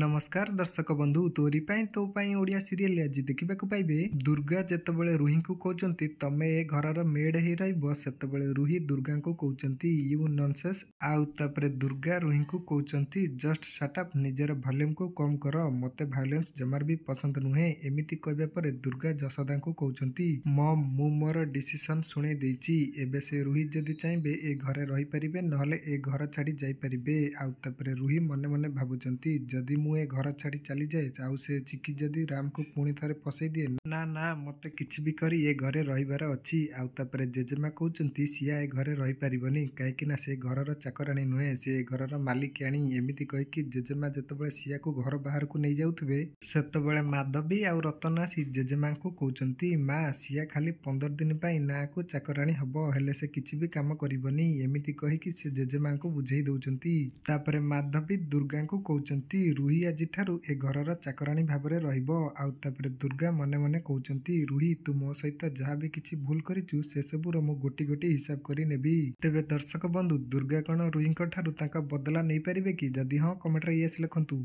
ନମସ୍କାର ଦର୍ଶକ ବନ୍ଧୁ ତୋରି ପାଇଁ ତୋ ପାଇଁ ଓଡ଼ିଆ ସିରିଏଲ ଆଜି ଦେଖିବାକୁ ପାଇବେ ଦୁର୍ଗା ଯେତେବେଳେ ରୁହିଙ୍କୁ କହୁଛନ୍ତି ତମେ ଏ ଘରର ମେଡ୍ ହେଇ ରହିବ ସେତେବେଳେ ରୁହି ଦୁର୍ଗାଙ୍କୁ କହୁଛନ୍ତି ୟୁ ନନସେସ୍ ଆଉ ତାପରେ ଦୁର୍ଗା ରୁହିଙ୍କୁ କହୁଛନ୍ତି ଜଷ୍ଟ ସାଟାପ୍ ନିଜର ଭଲ୍ୟୁମ୍କୁ କମ୍ କର ମୋତେ ଭାୟୋଲେନ୍ସ ଜମାର ବି ପସନ୍ଦ ନୁହେଁ ଏମିତି କହିବା ପରେ ଦୁର୍ଗା ଯଶୋଦାଙ୍କୁ କହୁଛନ୍ତି ମମ୍ ମୁଁ ମୋର ଡିସିସନ୍ ଶୁଣେଇ ଦେଇଛି ଏବେ ସେ ରୁହି ଯଦି ଚାହିଁବେ ଏ ଘରେ ରହିପାରିବେ ନହେଲେ ଏ ଘର ଛାଡ଼ି ଯାଇପାରିବେ ଆଉ ତାପରେ ରୁହି ମନେ ମନେ ଭାବୁଛନ୍ତି ଯଦି ମୁଁ ମୁଁ ଏ ଘର ଛାଡ଼ି ଚାଲିଯାଏ ଆଉ ସେ ଚିକି ଯଦି ରାମକୁ ପୁଣି ଥରେ ଫସେଇ ଦିଏ ନା ନା ମୋତେ କିଛି ବି କରି ଏ ଘରେ ରହିବାର ଅଛି ଆଉ ତାପରେ ଜେଜେମା କହୁଛନ୍ତି ସିଆ ଏ ଘରେ ରହିପାରିବନି କାହିଁକି ନା ସେ ଘରର ଚାକରାଣୀ ନୁହେଁ ସେ ଏ ଘରର ମାଲିକାଣୀ ଏମିତି କହିକି ଜେଜେମା ଯେତେବେଳେ ସିଆକୁ ଘର ବାହାରକୁ ନେଇଯାଉଥିବେ ସେତେବେଳେ ମାଧବୀ ଆଉ ରତନା ଆସି ଜେଜେମାଙ୍କୁ କହୁଛନ୍ତି ମା ସିଆ ଖାଲି ପନ୍ଦର ଦିନ ପାଇଁ ନାଁକୁ ଚାକରାଣୀ ହେବ ହେଲେ ସେ କିଛି ବି କାମ କରିବନି ଏମିତି କହିକି ସେ ଜେଜେମାଙ୍କୁ ବୁଝେଇ ଦେଉଛନ୍ତି ତାପରେ ମାଧବୀ ଦୁର୍ଗାଙ୍କୁ କହୁଛନ୍ତି ରୁହି ରୁହି ଆଜିଠାରୁ ଏ ଘରର ଚାକରାଣୀ ଭାବରେ ରହିବ। ଆଉ ତା'ପରେ ଦୁର୍ଗା ମନେ ମନେ କହୁଛନ୍ତି, ରୁହି ତୁ ମୋ ସହିତ ଯାହା ବି କିଛି ଭୁଲ କରିଛୁ ସେସବୁର ମୁଁ ଗୋଟି ଗୋଟି ହିସାବ କରି ନେବି। ତେବେ ଦର୍ଶକ ବନ୍ଧୁ ଦୁର୍ଗା କ'ଣ ରୁହିଙ୍କଠାରୁ ତାଙ୍କ ବଦଲା ନେଇପାରିବେ କି? ଯଦି ହଁ କମେଣ୍ଟରେ ଇଏସ୍ ଲେଖନ୍ତୁ।